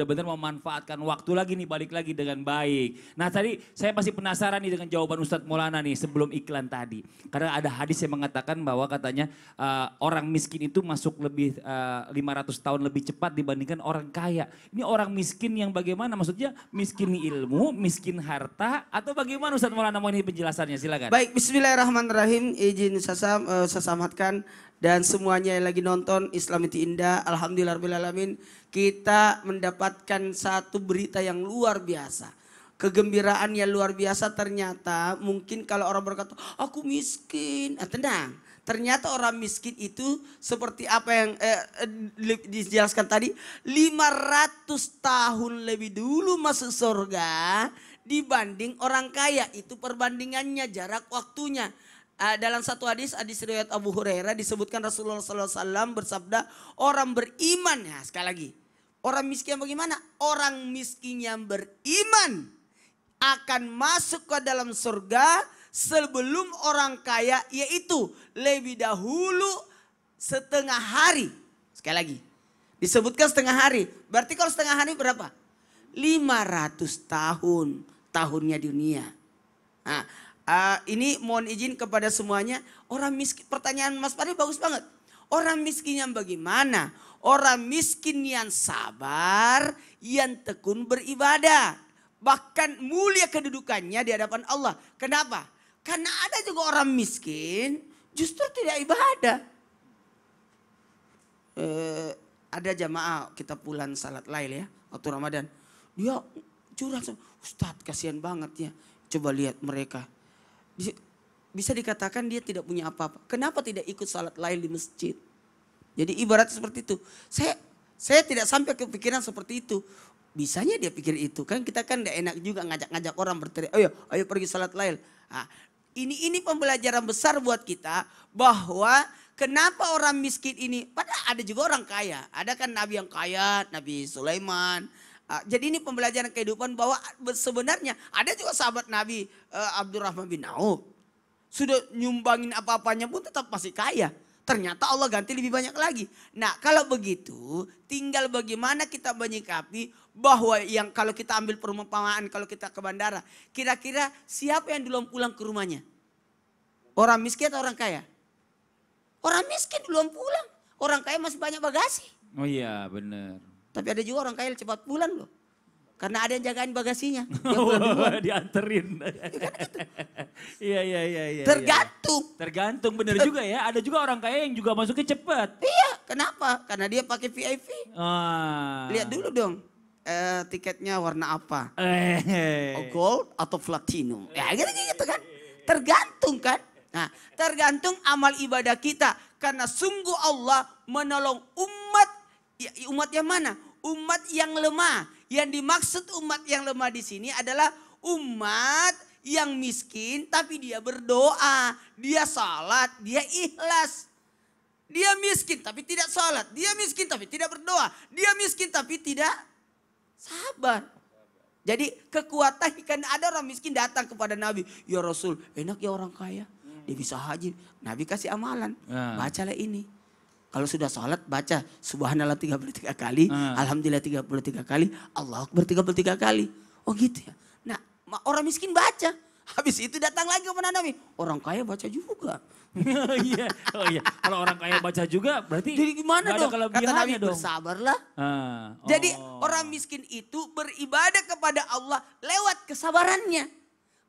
benar-benar memanfaatkan waktu lagi nih balik lagi dengan baik. Nah tadi saya pasti penasaran nih dengan jawaban Ustadz Maulana nih sebelum iklan tadi. Karena ada hadis yang mengatakan bahwa katanya uh, orang miskin itu masuk lebih uh, eh, 500 tahun lebih cepat dibandingkan orang kaya. Ini orang miskin yang bagaimana maksudnya miskin ilmu, miskin harta atau bagaimana Ustadz Maulana mau ini penjelasannya silakan. Baik Bismillahirrahmanirrahim izin sesam, uh, eh, sesamatkan dan semuanya yang lagi nonton Islam itu indah. alhamdulillah Kita mendapatkan satu berita yang luar biasa. Kegembiraan yang luar biasa ternyata mungkin kalau orang berkata aku miskin. nah, tenang. Ternyata orang miskin itu seperti apa yang eh, eh dijelaskan tadi. 500 tahun lebih dulu masuk surga dibanding orang kaya. Itu perbandingannya jarak waktunya. Uh, dalam satu hadis, hadis riwayat Abu Hurairah disebutkan Rasulullah SAW bersabda, orang beriman, ya sekali lagi, orang miskin bagaimana? Orang miskin yang beriman akan masuk ke dalam surga sebelum orang kaya yaitu lebih dahulu setengah hari. Sekali lagi, disebutkan setengah hari. Berarti kalau setengah hari berapa? 500 tahun tahunnya dunia. Nah, Uh, ini mohon izin kepada semuanya. Orang miskin, pertanyaan Mas Pari bagus banget. Orang miskin yang bagaimana? Orang miskin yang sabar, yang tekun beribadah. Bahkan mulia kedudukannya di hadapan Allah. Kenapa? Karena ada juga orang miskin justru tidak ibadah. Eh, ada jamaah kita pulang salat lail ya waktu Ramadan. Dia curhat Ustadz kasihan banget ya. Coba lihat mereka bisa dikatakan dia tidak punya apa-apa. Kenapa tidak ikut salat lain di masjid? Jadi ibarat seperti itu. Saya saya tidak sampai kepikiran seperti itu. Bisanya dia pikir itu. Kan kita kan tidak enak juga ngajak-ngajak orang berteriak, ayo, ayo pergi salat lain. Nah, ini ini pembelajaran besar buat kita bahwa kenapa orang miskin ini, padahal ada juga orang kaya. Ada kan nabi yang kaya, Nabi Sulaiman, Ah, jadi ini pembelajaran kehidupan bahwa sebenarnya ada juga sahabat Nabi eh, Abdurrahman bin Auf. Sudah nyumbangin apa-apanya pun tetap masih kaya. Ternyata Allah ganti lebih banyak lagi. Nah kalau begitu tinggal bagaimana kita menyikapi bahwa yang kalau kita ambil perumpamaan kalau kita ke bandara. Kira-kira siapa yang duluan pulang ke rumahnya? Orang miskin atau orang kaya? Orang miskin duluan pulang. Orang kaya masih banyak bagasi. Oh iya benar. Tapi ada juga orang kaya cepat pulang loh. Karena ada yang jagain bagasinya. Oh, dianterin. Iya, kan gitu. iya, iya, iya, iya, iya. Tergantung. Tergantung, bener Ter juga ya. Ada juga orang kaya yang juga masuknya cepat. Iya, kenapa? Karena dia pakai VIP. Ah. Lihat dulu dong. Eh, tiketnya warna apa? Eh. Oh, gold atau platinum? Ya gitu-gitu kan. Tergantung kan. Nah, tergantung amal ibadah kita. Karena sungguh Allah menolong umat Ya, umat yang mana? Umat yang lemah. Yang dimaksud umat yang lemah di sini adalah umat yang miskin tapi dia berdoa, dia salat, dia ikhlas. Dia miskin tapi tidak salat, dia miskin tapi tidak berdoa, dia miskin tapi tidak sabar. Jadi kekuatan ikan ada orang miskin datang kepada Nabi, "Ya Rasul, enak ya orang kaya, dia bisa haji." Nabi kasih amalan, ya. bacalah ini. Kalau sudah sholat baca subhanallah 33 kali, hmm. alhamdulillah 33 kali, Allah Akbar 33 kali. Oh gitu ya. Nah orang miskin baca. Habis itu datang lagi ke Nabi. Orang kaya baca juga. Iya, oh iya. Kalau orang kaya baca juga berarti Jadi gimana dong? Ada Kata Nabi dong. bersabarlah. Ah, oh. Jadi orang miskin itu beribadah kepada Allah lewat kesabarannya.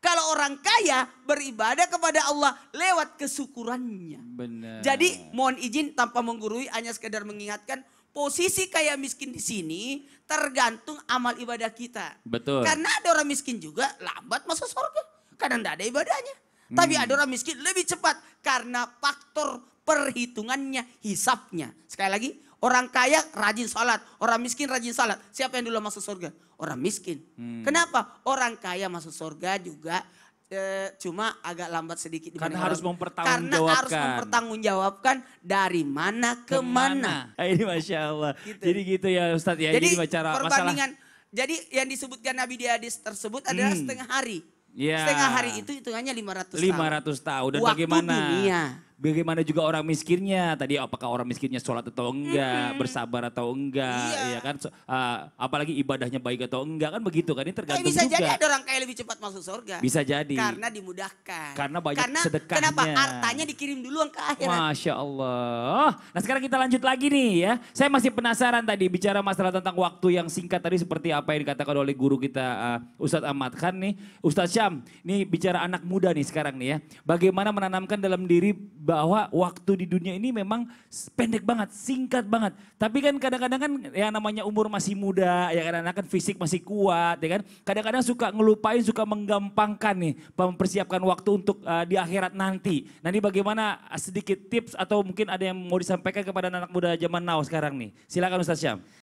Kalau orang kaya beribadah kepada Allah lewat kesyukurannya. Benar. Jadi mohon izin tanpa menggurui hanya sekedar mengingatkan posisi kaya miskin di sini tergantung amal ibadah kita. Betul. Karena ada orang miskin juga lambat masuk surga karena tidak ada ibadahnya. Hmm. Tapi ada orang miskin lebih cepat karena faktor perhitungannya, hisapnya. Sekali lagi, Orang kaya rajin sholat, orang miskin rajin sholat. Siapa yang dulu masuk surga? Orang miskin. Hmm. Kenapa? Orang kaya masuk surga juga e, cuma agak lambat sedikit. Karena harus orang. mempertanggungjawabkan. Karena harus mempertanggungjawabkan dari mana ke Kemana? mana. Ah, ini Masya Allah. Gitu. Jadi gitu ya Ustadz ya. Jadi, jadi bicara perbandingan, masalah. jadi yang disebutkan Nabi di hadis tersebut adalah hmm. setengah hari. Yeah. Setengah hari itu hitungannya 500 tahun. 500 tahun. Dan Waktu bagaimana? dunia bagaimana juga orang miskinnya tadi apakah orang miskinnya sholat atau enggak hmm. bersabar atau enggak iya. ya kan so, uh, apalagi ibadahnya baik atau enggak kan begitu kan ini tergantung bisa juga bisa jadi ada orang kaya lebih cepat masuk surga bisa jadi karena dimudahkan karena banyak karena, sedekahnya kenapa hartanya dikirim duluan ke akhirat masya Allah nah sekarang kita lanjut lagi nih ya saya masih penasaran tadi bicara masalah tentang waktu yang singkat tadi seperti apa yang dikatakan oleh guru kita uh, Ustadz Ahmad Khan nih Ustadz Syam nih bicara anak muda nih sekarang nih ya bagaimana menanamkan dalam diri bahwa waktu di dunia ini memang pendek banget, singkat banget. Tapi kan kadang-kadang kan ya namanya umur masih muda, ya kadang-kadang kan fisik masih kuat, ya kan. Kadang-kadang suka ngelupain, suka menggampangkan nih mempersiapkan waktu untuk uh, di akhirat nanti. Nanti bagaimana eh, sedikit tips atau mungkin ada yang mau disampaikan kepada anak muda zaman now sekarang nih. Silakan Ustaz Syam.